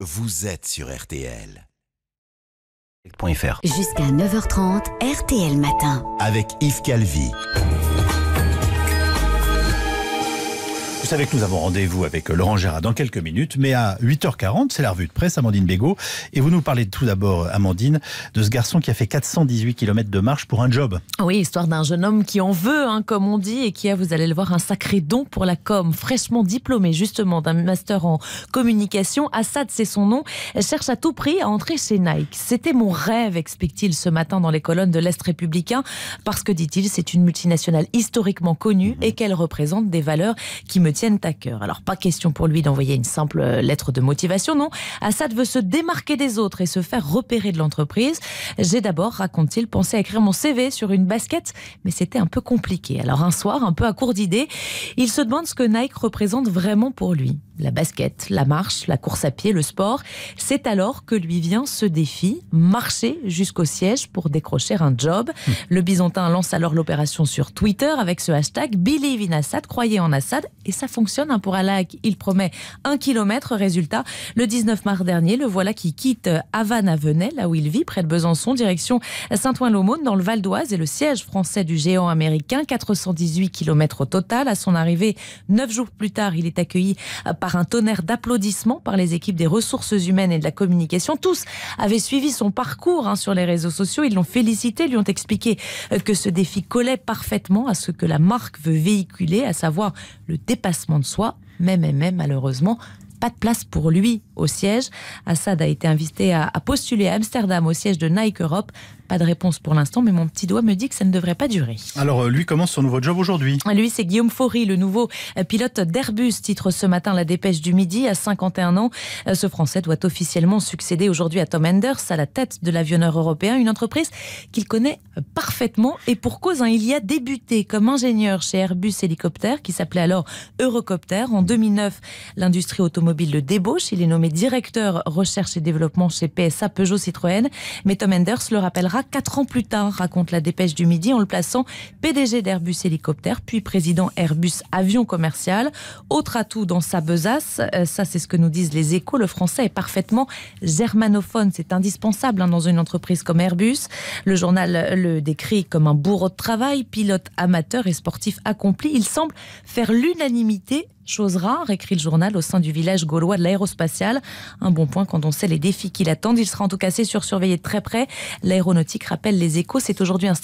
Vous êtes sur RTL. Jusqu'à 9h30, RTL Matin. Avec Yves Calvi. Vous savez que nous avons rendez-vous avec Laurent Gérard dans quelques minutes, mais à 8h40, c'est la revue de presse, Amandine Bégaud. Et vous nous parlez tout d'abord, Amandine, de ce garçon qui a fait 418 km de marche pour un job. Oui, histoire d'un jeune homme qui en veut, hein, comme on dit, et qui a, vous allez le voir, un sacré don pour la com, fraîchement diplômé justement d'un master en communication. Assad, c'est son nom, Elle cherche à tout prix à entrer chez Nike. C'était mon rêve, explique-t-il ce matin dans les colonnes de l'Est républicain, parce que, dit-il, c'est une multinationale historiquement connue mhm. et qu'elle représente des valeurs qui me tiennent à cœur. Alors pas question pour lui d'envoyer une simple euh, lettre de motivation, non. Assad veut se démarquer des autres et se faire repérer de l'entreprise. J'ai d'abord, raconte-t-il, pensé à écrire mon CV sur une basket, mais c'était un peu compliqué. Alors un soir, un peu à court d'idées, il se demande ce que Nike représente vraiment pour lui la basket, la marche, la course à pied, le sport. C'est alors que lui vient ce défi, marcher jusqu'au siège pour décrocher un job. Hmm. Le Byzantin lance alors l'opération sur Twitter avec ce hashtag Believe in Assad, croyez en Assad, et ça fonctionne hein, pour Alak. Il promet un kilomètre. Résultat, le 19 mars dernier, le voilà qui quitte Havane à Venay, là où il vit, près de Besançon, direction Saint-Ouen-l'Aumône, dans le Val d'Oise, et le siège français du géant américain, 418 kilomètres au total. À son arrivée, neuf jours plus tard, il est accueilli par un tonnerre d'applaudissements par les équipes des ressources humaines et de la communication. Tous avaient suivi son parcours hein, sur les réseaux sociaux. Ils l'ont félicité, lui ont expliqué euh, que ce défi collait parfaitement à ce que la marque veut véhiculer, à savoir le dépassement de soi. Même et même, malheureusement, pas de place pour lui au siège. Assad a été invité à, postuler à Amsterdam au siège de Nike Europe. Pas de réponse pour l'instant, mais mon petit doigt me dit que ça ne devrait pas durer. Alors, euh, lui commence son nouveau job aujourd'hui. Lui, c'est Guillaume Faury, le nouveau euh, pilote d'Airbus, titre ce matin la dépêche du midi à 51 ans. Euh, ce Français doit officiellement succéder aujourd'hui à Tom Enders à la tête de l'avionneur européen, une entreprise qu'il connaît parfaitement et pour cause. Hein, il y a débuté comme ingénieur chez Airbus Hélicoptère, qui s'appelait alors Eurocopter. En 2009, l'industrie automobile le débauche. Il est nommé directeur recherche et développement chez PSA Peugeot Citroën. Mais Tom Enders le rappellera quatre ans plus tard, raconte la dépêche du Midi, en le plaçant PDG d'Airbus Hélicoptère, puis président Airbus Avion Commercial. Autre atout dans sa besace, euh, ça c'est ce que nous disent les échos, le français est parfaitement germanophone. C'est indispensable hein, dans une entreprise comme Airbus. Le journal euh, le décrit comme un bourreau de travail, pilote amateur et sportif accompli. Il semble faire l'unanimité Chose rare, écrit le journal, au sein du village gaulois de l'aérospatiale. Un bon point quand on sait les défis qui l'attendent. Il sera en tout cas assez surveillé de très près. L'aéronautique rappelle les échos. C'est aujourd'hui un,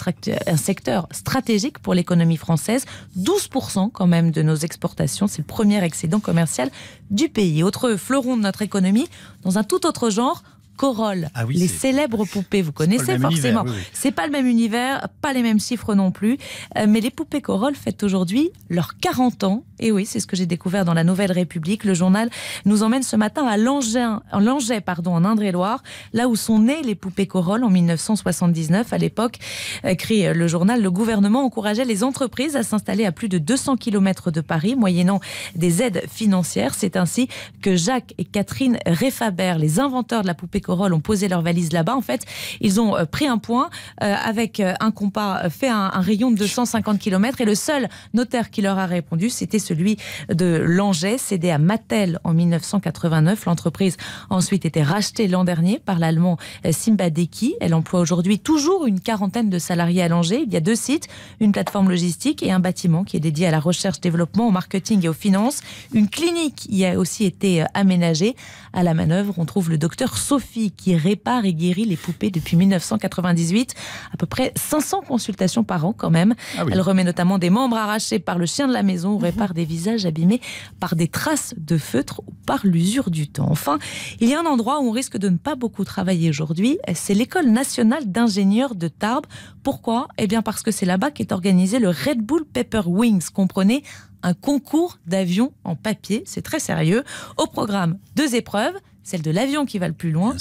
un, secteur stratégique pour l'économie française. 12% quand même de nos exportations. C'est le premier excédent commercial du pays. Autre fleuron de notre économie, dans un tout autre genre, Corolle, ah les célèbres poupées, vous connaissez forcément. C'est pas le même univers, pas les mêmes chiffres non plus, euh, mais les poupées Corolle fêtent aujourd'hui leurs 40 ans. Et oui, c'est ce que j'ai découvert dans la Nouvelle République. Le journal nous emmène ce matin à Langeais, pardon, en Indre-et-Loire, là où sont nées les poupées Corolle en 1979. À l'époque, euh, écrit euh, le journal, le gouvernement encourageait les entreprises à s'installer à plus de 200 km de Paris, moyennant des aides financières. C'est ainsi que Jacques et Catherine Réfaber, les inventeurs de la poupée Corolle ont posé leurs valises là-bas. En fait, ils ont euh, pris un point euh, avec euh, un compas, fait un, un, rayon de 250 km. Et le seul notaire qui leur a répondu, c'était celui de Langeais, cédé à Mattel en 1989. L'entreprise a ensuite été rachetée l'an dernier par l'allemand Simba Deki. Elle emploie aujourd'hui toujours une quarantaine de salariés à Langeais. Il y a deux sites, une plateforme logistique et un bâtiment qui est dédié à la recherche, développement, au marketing et aux finances. Une clinique y a aussi été aménagée. À la manœuvre, on trouve le docteur Sophie qui répare et guérit les poupées depuis 1998. À peu près 500 consultations par an quand même. Ah Elle remet notamment des membres arrachés par le chien de la maison ou répare mhm. des visages abîmés par des traces de feutre ou par l'usure du temps. Enfin, il y a un endroit où on risque de ne pas beaucoup travailler aujourd'hui, c'est l'école nationale d'ingénieurs de Tarbes. Pourquoi Eh bien parce que c'est là-bas qu'est organisé le Red Bull Paper Wings, comprenez un concours d'avions en papier, c'est très sérieux. Au programme, deux épreuves, celle de l'avion qui va le plus loin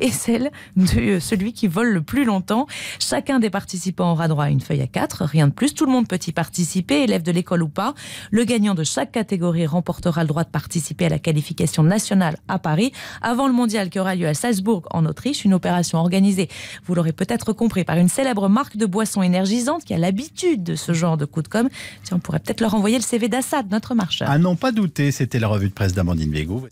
et celle de euh, celui qui vole le plus longtemps. Chacun des participants aura droit à une feuille à quatre, rien de plus. Tout le monde peut y participer, élève de l'école ou pas. Le gagnant de chaque catégorie remportera le droit de participer à la qualification nationale à Paris avant le mondial qui aura lieu à Salzbourg en Autriche, une opération organisée, vous l'aurez peut-être compris, par une célèbre marque de boissons énergisantes qui a l'habitude de ce genre de coup de com. Tiens, on pourrait peut-être leur envoyer le CV d'Assad, notre marcheur. À n'en pas douter, c'était la revue de presse d'Amandine Végou.